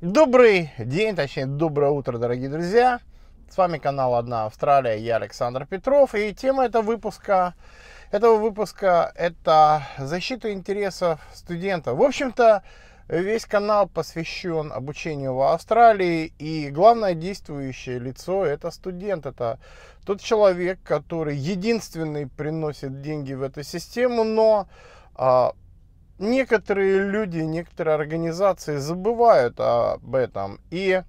Добрый день, точнее доброе утро, дорогие друзья. С вами канал «Одна Австралия», я Александр Петров. И тема этого выпуска, этого выпуска – это защита интересов студента. В общем-то, весь канал посвящен обучению в Австралии. И главное действующее лицо – это студент. Это тот человек, который единственный приносит деньги в эту систему, но а, некоторые люди, некоторые организации забывают об этом и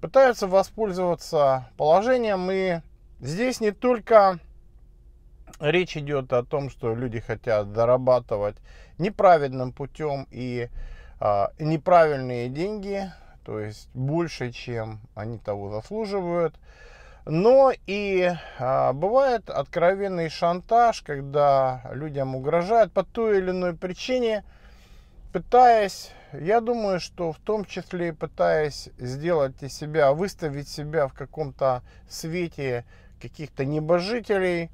пытаются воспользоваться положением. И здесь не только речь идет о том, что люди хотят зарабатывать неправильным путем и а, неправильные деньги, то есть больше, чем они того заслуживают. Но и а, бывает откровенный шантаж, когда людям угрожают по той или иной причине, пытаясь, я думаю, что в том числе пытаясь сделать из себя, выставить себя в каком-то свете каких-то небожителей,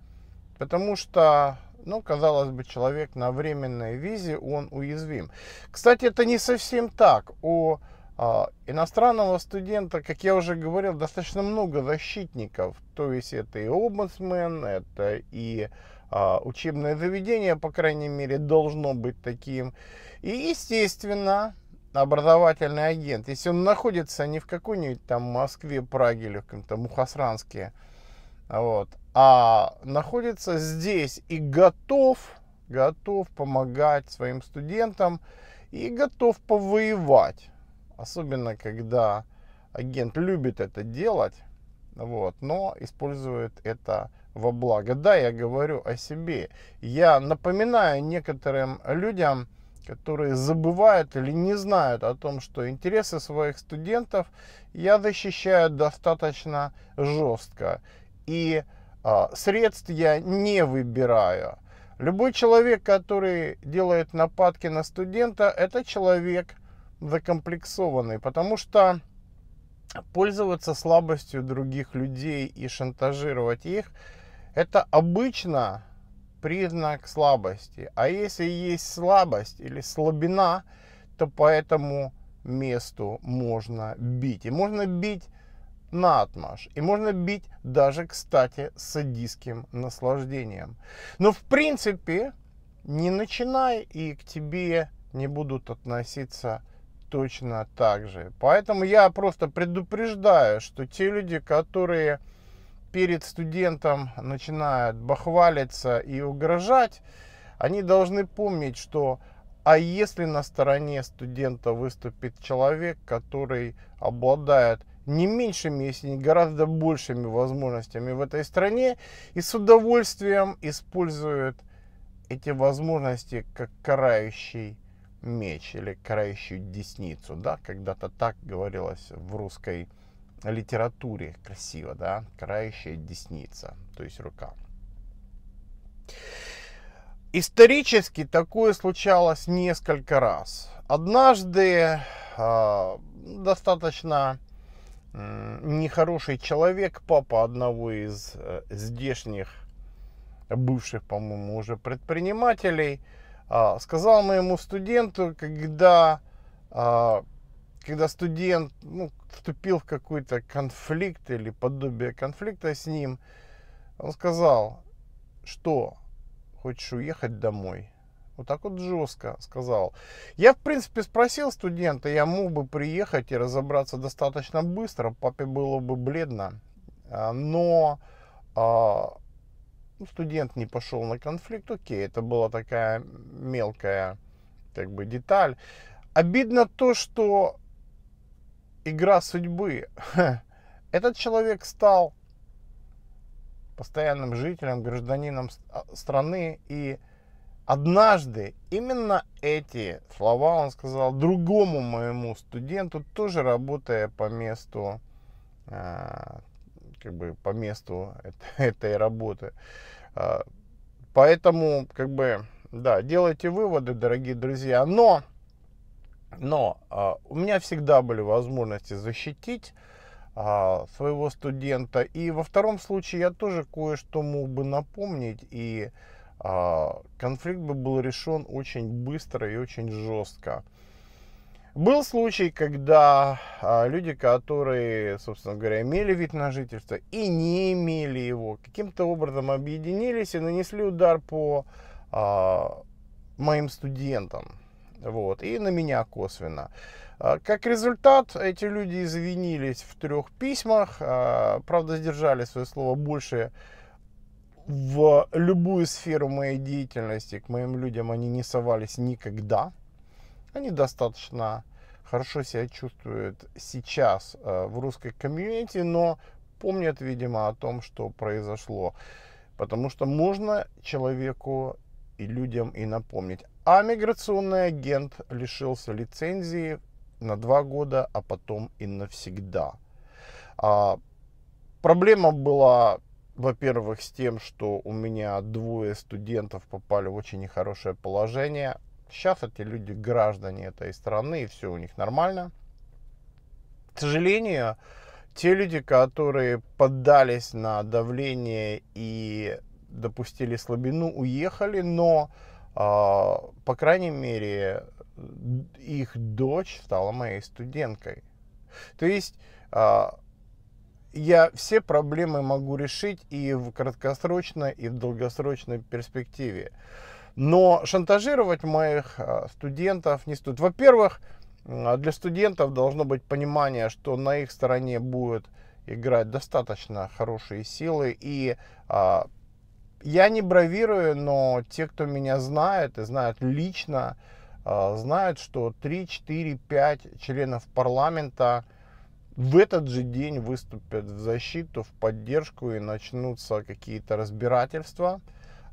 потому что, ну, казалось бы, человек на временной визе, он уязвим. Кстати, это не совсем так. У а, иностранного студента, как я уже говорил, достаточно много защитников. То есть это и омбудсмен, это и а, учебное заведение, по крайней мере, должно быть таким. И, естественно, образовательный агент, если он находится не в какой-нибудь там Москве, Праге или в каком-то Мухасранске, вот, а находится здесь и готов, готов помогать своим студентам и готов повоевать Особенно, когда агент любит это делать, вот, но использует это во благо. Да, я говорю о себе. Я напоминаю некоторым людям, которые забывают или не знают о том, что интересы своих студентов я защищаю достаточно жестко. И а, средств я не выбираю. Любой человек, который делает нападки на студента, это человек, закомплексованный, потому что пользоваться слабостью других людей и шантажировать их, это обычно признак слабости. А если есть слабость или слабина, то по этому месту можно бить. И можно бить на отмаш. И можно бить даже, кстати, с садистским наслаждением. Но в принципе, не начинай и к тебе не будут относиться точно так же. Поэтому я просто предупреждаю, что те люди, которые перед студентом начинают бахвалиться и угрожать, они должны помнить, что а если на стороне студента выступит человек, который обладает не меньшими, если не гораздо большими возможностями в этой стране и с удовольствием использует эти возможности как карающий меч или карающую десницу, да, когда-то так говорилось в русской литературе красиво, да, карающая десница, то есть рука. Исторически такое случалось несколько раз. Однажды э, достаточно э, нехороший человек, папа одного из э, здешних бывших, по-моему, уже предпринимателей, э, а, сказал моему студенту, когда, а, когда студент ну, вступил в какой-то конфликт или подобие конфликта с ним, он сказал, что хочешь уехать домой. Вот так вот жестко сказал. Я, в принципе, спросил студента, я мог бы приехать и разобраться достаточно быстро, папе было бы бледно. А, но ну, студент не пошел на конфликт, окей, это была такая мелкая как бы деталь. Обидно то, что игра судьбы. Этот человек стал постоянным жителем, гражданином а, страны и Однажды именно эти слова он сказал другому моему студенту, тоже работая по месту а, как бы по месту этой работы. А, поэтому, как бы, да, делайте выводы, дорогие друзья. Но, но а, у меня всегда были возможности защитить а, своего студента. И во втором случае я тоже кое-что мог бы напомнить, и конфликт бы был решен очень быстро и очень жестко. Был случай, когда а, люди, которые, собственно говоря, имели вид на жительство и не имели его, каким-то образом объединились и нанесли удар по а, моим студентам. Вот, и на меня косвенно. А, как результат, эти люди извинились в трех письмах, а, правда, сдержали свое слово больше в любую сферу моей деятельности. К моим людям они не совались никогда они достаточно хорошо себя чувствуют сейчас э, в русской комьюнити, но помнят, видимо, о том, что произошло. Потому что можно человеку и людям и напомнить. А миграционный агент лишился лицензии на два года, а потом и навсегда. А, проблема была, во-первых, с тем, что у меня двое студентов попали в очень нехорошее положение. Сейчас эти люди граждане этой страны, и все у них нормально. К сожалению, те люди, которые поддались на давление и допустили слабину, уехали, но, э, по крайней мере, их дочь стала моей студенткой. То есть э, я все проблемы могу решить и в краткосрочной, и в долгосрочной перспективе. Но шантажировать моих э, студентов не стоит. Во-первых, для студентов должно быть понимание, что на их стороне будет играть достаточно хорошие силы. И а, я не бравирую, но те, кто меня знает и знают лично, а, знают, что 3, 4, 5 членов парламента в этот же день выступят в защиту, в поддержку и начнутся какие-то разбирательства.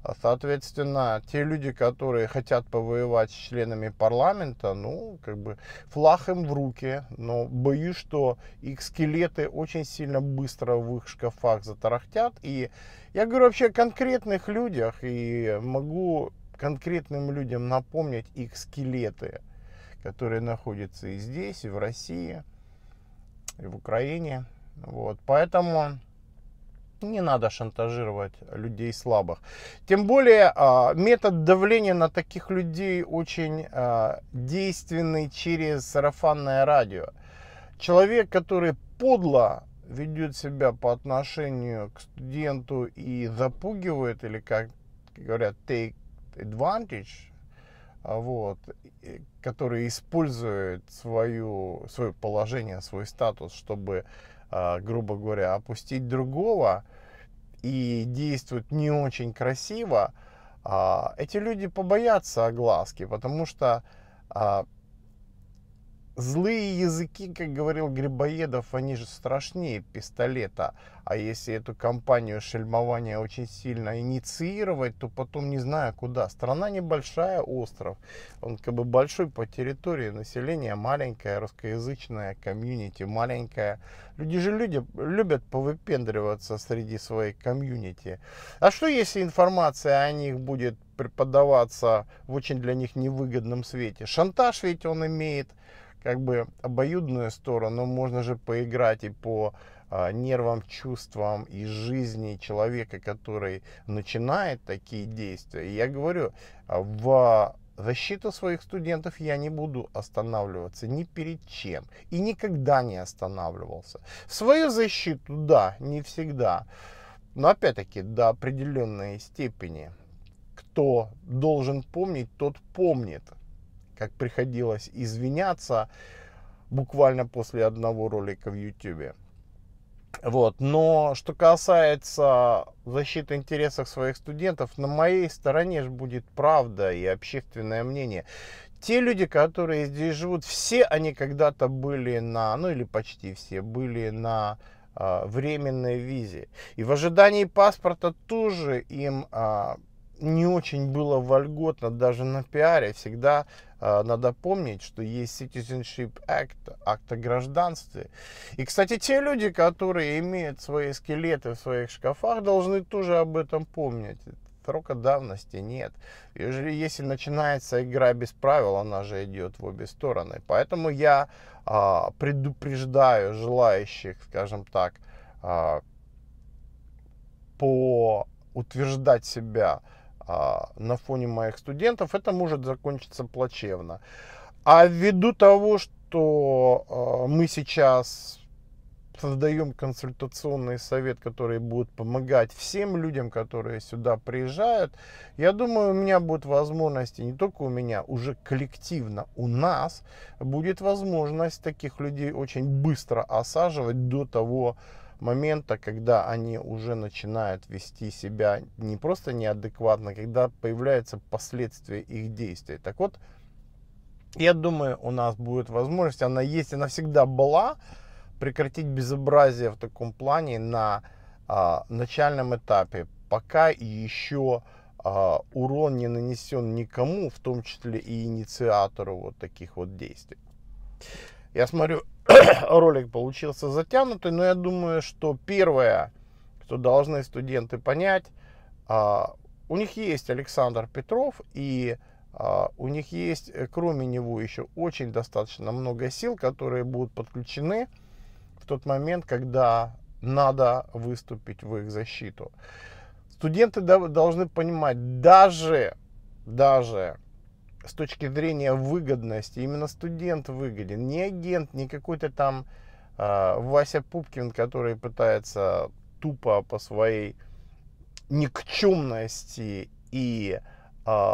А, соответственно, те люди, которые хотят повоевать с членами парламента, ну, как бы флаг им в руки, но боюсь, что их скелеты очень сильно быстро в их шкафах затарахтят. И я говорю вообще о конкретных людях, и могу конкретным людям напомнить их скелеты, которые находятся и здесь, и в России, и в Украине. Вот, поэтому не надо шантажировать людей слабых. Тем более а, метод давления на таких людей очень а, действенный через сарафанное радио. Человек, который подло ведет себя по отношению к студенту и запугивает, или как говорят, take advantage, а, вот, который использует свою, свое положение, свой статус, чтобы а, грубо говоря, опустить другого и действуют не очень красиво, а, эти люди побоятся огласки, потому что а, Злые языки, как говорил Грибоедов, они же страшнее пистолета. А если эту кампанию шельмования очень сильно инициировать, то потом не знаю куда. Страна небольшая, остров. Он как бы большой по территории, население маленькое, русскоязычное, комьюнити маленькое. Люди же люди, любят повыпендриваться среди своей комьюнити. А что если информация о них будет преподаваться в очень для них невыгодном свете? Шантаж ведь он имеет как бы обоюдную сторону, можно же поиграть и по а, нервам, чувствам и жизни человека, который начинает такие действия. И я говорю, а, в защиту своих студентов я не буду останавливаться ни перед чем. И никогда не останавливался. свою защиту, да, не всегда. Но опять-таки до определенной степени. Кто должен помнить, тот помнит как приходилось извиняться буквально после одного ролика в YouTube. Вот. Но что касается защиты интересов своих студентов, на моей стороне же будет правда и общественное мнение. Те люди, которые здесь живут, все они когда-то были на, ну или почти все, были на э, временной визе. И в ожидании паспорта тоже им э, не очень было вольготно даже на пиаре. Всегда э, надо помнить, что есть Citizenship Act, акт о гражданстве. И, кстати, те люди, которые имеют свои скелеты в своих шкафах, должны тоже об этом помнить. Срока давности нет. Если, если начинается игра без правил, она же идет в обе стороны. Поэтому я э, предупреждаю желающих, скажем так, э, по утверждать себя а, на фоне моих студентов, это может закончиться плачевно. А ввиду того, что а, мы сейчас создаем консультационный совет, который будет помогать всем людям, которые сюда приезжают. Я думаю, у меня будет возможность, и не только у меня, уже коллективно у нас будет возможность таких людей очень быстро осаживать до того, момента, когда они уже начинают вести себя не просто неадекватно, а когда появляются последствия их действий. Так вот, я думаю, у нас будет возможность, она есть, она всегда была, прекратить безобразие в таком плане на а, начальном этапе, пока еще а, урон не нанесен никому, в том числе и инициатору вот таких вот действий. Я смотрю, ролик получился затянутый, но я думаю, что первое, что должны студенты понять, а, у них есть Александр Петров, и а, у них есть, э, кроме него, еще очень достаточно много сил, которые будут подключены в тот момент, когда надо выступить в их защиту. Студенты должны понимать, даже, даже с точки зрения выгодности именно студент выгоден, не агент, не какой-то там э, Вася Пупкин, который пытается тупо по своей никчемности и э,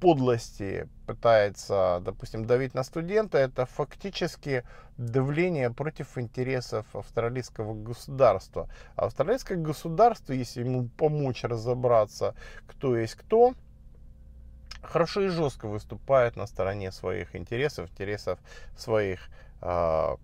подлости пытается, допустим, давить на студента, это фактически давление против интересов австралийского государства. А австралийское государство, если ему помочь разобраться, кто есть кто, хорошо и жестко выступает на стороне своих интересов, интересов своих а,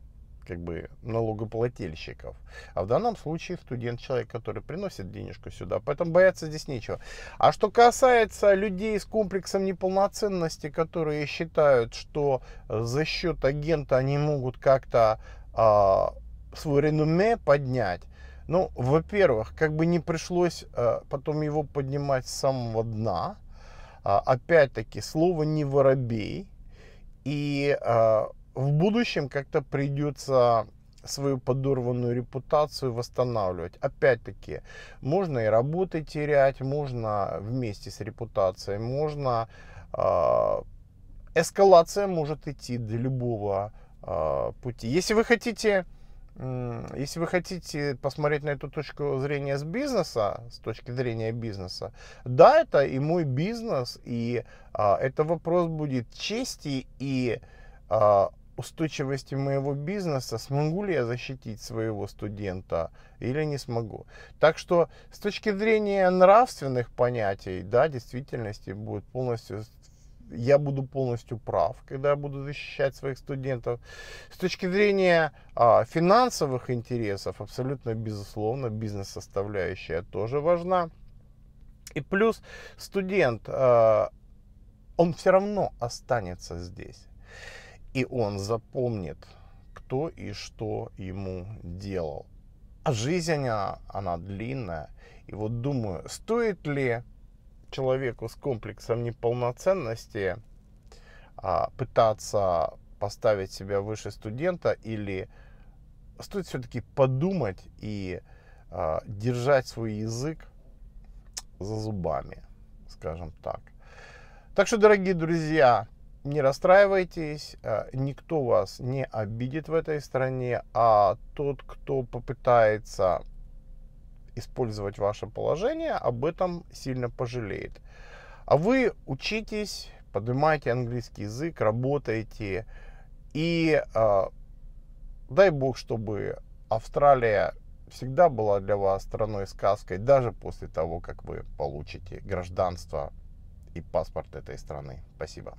как бы налогоплательщиков. А в данном случае студент человек, который приносит денежку сюда, поэтому бояться здесь нечего. А что касается людей с комплексом неполноценности, которые считают, что за счет агента они могут как-то э, свой реноме поднять, ну, во-первых, как бы не пришлось э, потом его поднимать с самого дна, а, опять-таки, слово не воробей. И а, в будущем как-то придется свою подорванную репутацию восстанавливать. Опять-таки, можно и работы терять, можно вместе с репутацией, можно... А, эскалация может идти до любого э, пути. Если вы хотите если вы хотите посмотреть на эту точку зрения с бизнеса, с точки зрения бизнеса, да, это и мой бизнес, и а, это вопрос будет чести и а, устойчивости моего бизнеса, смогу ли я защитить своего студента или не смогу. Так что с точки зрения нравственных понятий, да, действительности будет полностью я буду полностью прав, когда я буду защищать своих студентов. С точки зрения а, финансовых интересов, абсолютно безусловно, бизнес-составляющая тоже важна. И плюс студент, а, он все равно останется здесь. И он запомнит, кто и что ему делал. А жизнь, она, она длинная. И вот думаю, стоит ли человеку с комплексом неполноценности а, пытаться поставить себя выше студента или стоит все-таки подумать и а, держать свой язык за зубами, скажем так. Так что, дорогие друзья, не расстраивайтесь, э, никто вас не обидит в этой стране, а тот, кто попытается использовать ваше положение, об этом сильно пожалеет. А вы учитесь, поднимайте английский язык, работайте. И э, дай бог, чтобы Австралия всегда была для вас страной сказкой, даже после того, как вы получите гражданство и паспорт этой страны. Спасибо.